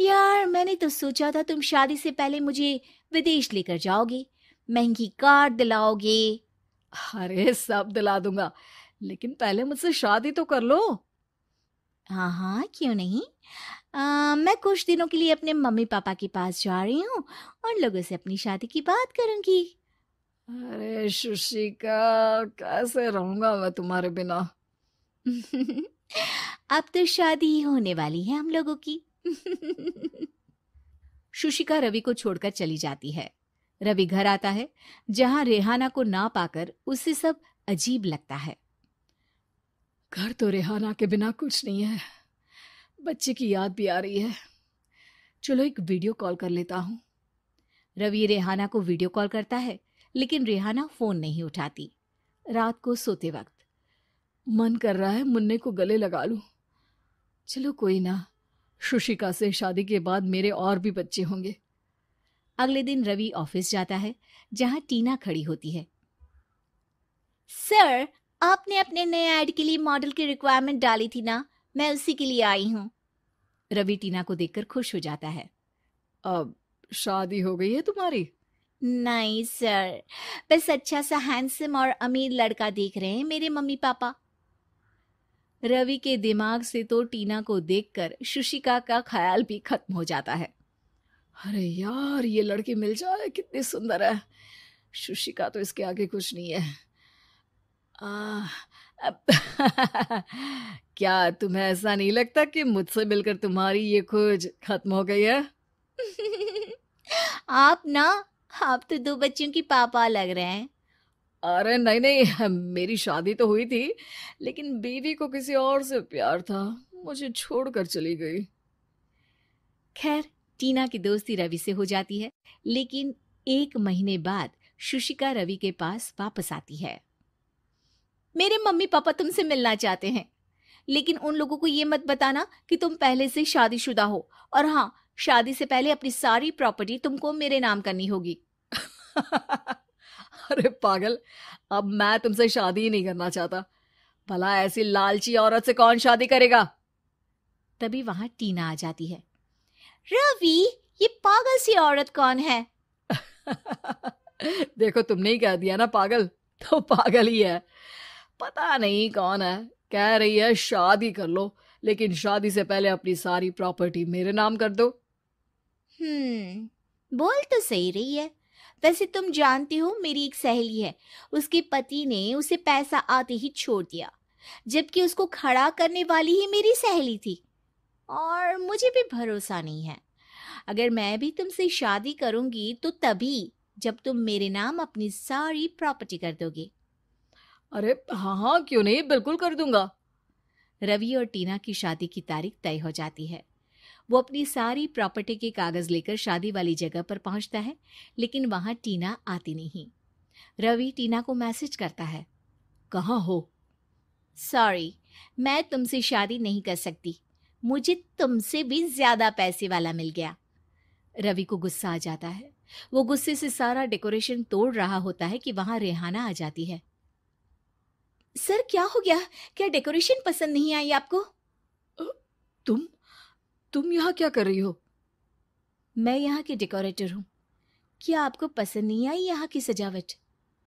यार मैंने तो सोचा था तुम शादी से पहले मुझे विदेश लेकर जाओगे महंगी कार दिलाओगे अरे सब दिला दूंगा लेकिन पहले मुझसे शादी तो कर लो हाँ हाँ क्यों नहीं आ, मैं कुछ दिनों के लिए अपने मम्मी पापा के पास जा रही हूँ उन लोगों से अपनी शादी की बात करूंगी अरे सुशिका कैसे रहूंगा मैं तुम्हारे बिना अब तो शादी होने वाली है हम लोगों की शुशिका रवि को छोड़कर चली जाती है रवि घर आता है जहां रेहाना को ना पाकर उसे सब अजीब लगता है घर तो रेहाना के बिना कुछ नहीं है बच्चे की याद भी आ रही है चलो एक वीडियो कॉल कर लेता हूं रवि रेहाना को वीडियो कॉल करता है लेकिन रेहाना फोन नहीं उठाती रात को सोते वक्त मन कर रहा है मुन्ने को गले लगा लूं चलो कोई ना सुशिका से शादी के बाद मेरे और भी बच्चे होंगे अगले दिन रवि ऑफिस जाता है जहां टीना खड़ी होती है सर आपने अपने नए ऐड के लिए मॉडल की रिक्वायरमेंट डाली थी ना मैं उसी के लिए आई हूँ रवि टीना को देखकर खुश हो जाता है अब शादी हो गई है तुम्हारी नहीं सर बस अच्छा सा हैंडसम और अमीर लड़का देख रहे हैं मेरे मम्मी पापा रवि के दिमाग से तो टीना को देखकर शुशिका का ख्याल भी खत्म हो जाता है अरे यार ये लड़की मिल जाए कितनी सुंदर है शुशिका तो इसके आगे कुछ नहीं है आ, अब क्या तुम्हें ऐसा नहीं लगता कि मुझसे मिलकर तुम्हारी ये खोज खत्म हो गई है आप ना आप तो दो बच्चों की पापा लग रहे हैं अरे नहीं नहीं मेरी शादी तो हुई थी लेकिन बीवी को किसी और से प्यार था मुझे छोड़कर चली गई खैर टीना की दोस्ती रवि से हो जाती है लेकिन एक महीने बाद शुशिका रवि के पास वापस आती है मेरे मम्मी पापा तुमसे मिलना चाहते हैं लेकिन उन लोगों को ये मत बताना कि तुम पहले से शादीशुदा हो और हाँ शादी से पहले अपनी सारी प्रॉपर्टी तुमको मेरे नाम करनी होगी अरे पागल अब मैं तुमसे शादी ही नहीं करना चाहता भला ऐसी लालची औरत से कौन शादी करेगा तभी वहां टीना आ जाती है रवि ये पागल सी औरत कौन है देखो तुमने ही कह दिया ना पागल तो पागल ही है पता नहीं कौन है कह रही है शादी कर लो लेकिन शादी से पहले अपनी सारी प्रॉपर्टी मेरे नाम कर दो हम्म बोल तो सही रही है वैसे तुम जानती हो मेरी एक सहेली है उसके पति ने उसे पैसा आते ही छोड़ दिया जबकि उसको खड़ा करने वाली ही मेरी सहेली थी और मुझे भी भरोसा नहीं है अगर मैं भी तुमसे शादी करूंगी तो तभी जब तुम मेरे नाम अपनी सारी प्रॉपर्टी कर दोगे अरे हाँ हाँ क्यों नहीं बिल्कुल कर दूंगा रवि और टीना की शादी की तारीख तय हो जाती है वो अपनी सारी प्रॉपर्टी के कागज लेकर शादी वाली जगह पर पहुंचता है लेकिन वहां टीना आती नहीं रवि टीना को मैसेज करता है कहाँ हो सॉरी मैं तुमसे शादी नहीं कर सकती मुझे तुमसे भी ज्यादा पैसे वाला मिल गया रवि को गुस्सा आ जाता है वो गुस्से से सारा डेकोरेशन तोड़ रहा होता है कि वहां रेहाना आ जाती है सर क्या हो गया क्या डेकोरेशन पसंद नहीं आई आपको तुम तुम यहाँ क्या कर रही हो मैं यहाँ की डेकोरेटर हूँ क्या आपको पसंद नहीं आई यहाँ की सजावट